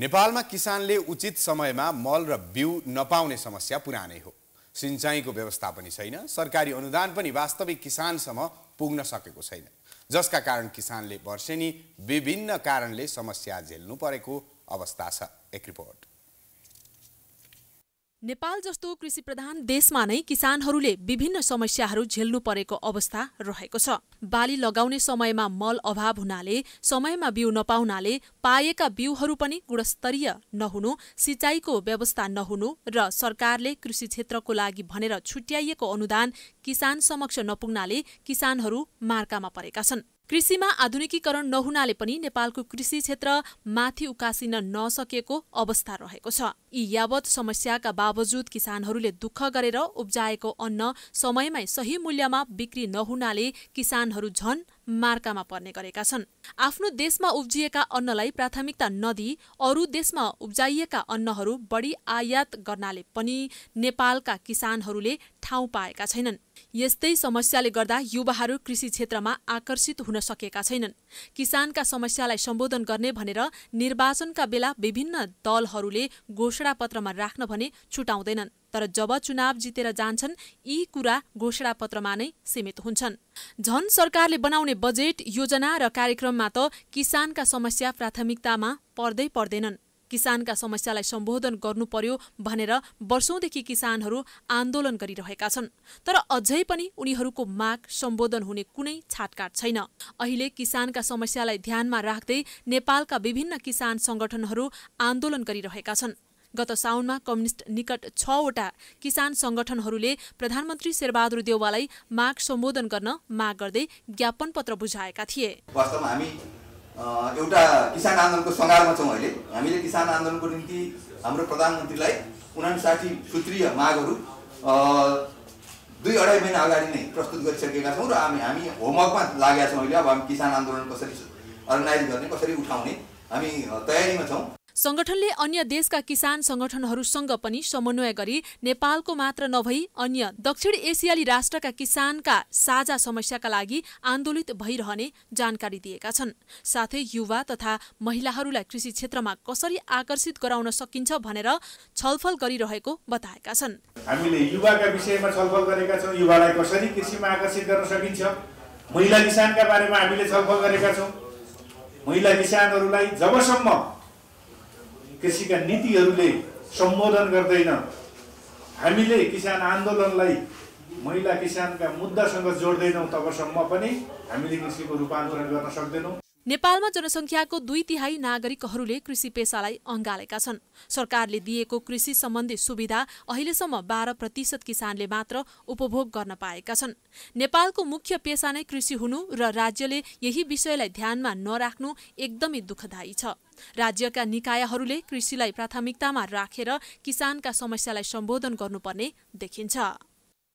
नेपालमा किसानले उचित समयमा मल र बिउ नपाउने समस्या पुरानै हो सिँचाइको व्यवस्था पनि छैन सरकारी अनुदान पनि वास्तविक किसानसम्म पुग्न सकेको छैन जसका कारण किसानले वर्षेनी विभिन्न कारणले समस्या झेल्नु परेको अवस्था छ एक रिपोर्ट नेपाल जस्तो कृषि प्रधान देशमा नै किसानहरूले विभिन्न समस्याहरू झेल्नु परेको अवस्था रहेको छ बाली लगाउने समयमा मल अभाव हुनाले समयमा बिउ नपाउनाले पाएका बिउहरू पनि गुणस्तरीय नहुनु सिँचाइको व्यवस्था नहुनु र सरकारले कृषि क्षेत्रको लागि भनेर छुट्याइएको अनुदान किसान समक्ष नपुग्नाले किसानहरू मार्कामा परेका छन् कृषिमा आधुनिकीकरण नहुनाले पनि नेपालको कृषि क्षेत्र माथि उकासिन नसकेको अवस्था रहेको छ यी यावत समस्याका बावजुद किसानहरूले दुःख गरेर उब्जाएको अन्न समयमै सही मूल्यमा बिक्री नहुनाले किसान किसानहरू झन् मार्कामा पर्ने गरेका छन् आफ्नो देशमा उब्जिएका अन्नलाई प्राथमिकता नदिई अरू देशमा उब्जाइएका अन्नहरू बढी आयात गर्नाले पनि नेपालका किसानहरूले ठाउँ पाएका छैनन् यस्तै समस्याले गर्दा युवाहरू कृषि क्षेत्रमा आकर्षित हुन सकेका छैनन् किसानका समस्यालाई सम्बोधन गर्ने भनेर निर्वाचनका बेला विभिन्न दलहरूले घोषणापत्रमा राख्न भने छुटाउँदैनन् तर जब चुनाव जितेर जान्छन् यी कुरा घोषणापत्रमा नै सीमित हुन्छन् झन सरकारले बनाउने बजेट योजना र कार्यक्रममा त किसानका समस्या प्राथमिकतामा पर्दै पर्दैनन् किसानका समस्यालाई सम्बोधन गर्नु पर्यो भनेर वर्षौंदेखि किसानहरू आन्दोलन गरिरहेका छन् तर अझै पनि उनीहरूको माग सम्बोधन हुने कुनै छाटकाट छैन अहिले किसानका समस्यालाई ध्यानमा राख्दै नेपालका विभिन्न किसान संगठनहरू आन्दोलन गरिरहेका छन् गत साउनमा कम्युनिस्ट निकट छवटा किसान संगठनहरूले प्रधानमन्त्री शेरबहादुर देउवालाई माग सम्बोधन गर्न माग गर्दै ज्ञापन पत्र बुझाएका थिए वास्तवमा हामी एउटा किसान आन्दोलनको सङ्घारमा छौँ अहिले हामीले किसान आन्दोलनको निम्ति हाम्रो प्रधानमन्त्रीलाई उनासाठी सूत्रीय मागहरू दुई अढाई महिना अगाडि नै प्रस्तुत गरिसकेका छौँ र हामी हामी होमवर्कमा लागेका छौँ अहिले अब हामी किसान आन्दोलन कसरी अर्गनाइज गर्ने कसरी उठाउने हामी तयारीमा छौँ संगठनले अन्य देशका किसान संगठनहरूसँग पनि समन्वय गरी नेपालको मात्र नभई अन्य दक्षिण एसियाली राष्ट्रका किसानका साझा समस्याका लागि आन्दोलित भइरहने जानकारी दिएका छन् साथै युवा तथा महिलाहरूलाई कृषि क्षेत्रमा कसरी आकर्षित गराउन सकिन्छ भनेर छलफल गरिरहेको बताएका छन् हामीले युवाका विषयमा छलफल गरेका छौँ युवालाई कसरी कृषिमा आकर्षित गर्न सकिन्छ महिला किसानका बारेमा हामीले छलफल गरेका छौँ महिला किसानहरूलाई जबसम्म कृषिका नीतिहरूले सम्बोधन गर्दैन हामीले किसान आन्दोलनलाई महिला किसानका मुद्दासँग जोड्दैनौँ तबसम्म पनि हामीले कृषिको रूपान्तरण गर्न सक्दैनौँ नेपालमा जनसङ्ख्याको दुई तिहाई नागरिकहरूले कृषि पेसालाई अँगालेका छन् सरकारले दिएको कृषि सम्बन्धी सुविधा अहिलेसम्म बाह्र प्रतिशत किसानले मात्र उपभोग गर्न पाएका छन् नेपालको मुख्य पेसा नै कृषि हुनु र राज्यले यही विषयलाई ध्यानमा नराख्नु एकदमै दुःखदायी छ राज्यका निकायहरूले कृषिलाई प्राथमिकतामा राखेर किसानका समस्यालाई सम्बोधन गर्नुपर्ने देखिन्छ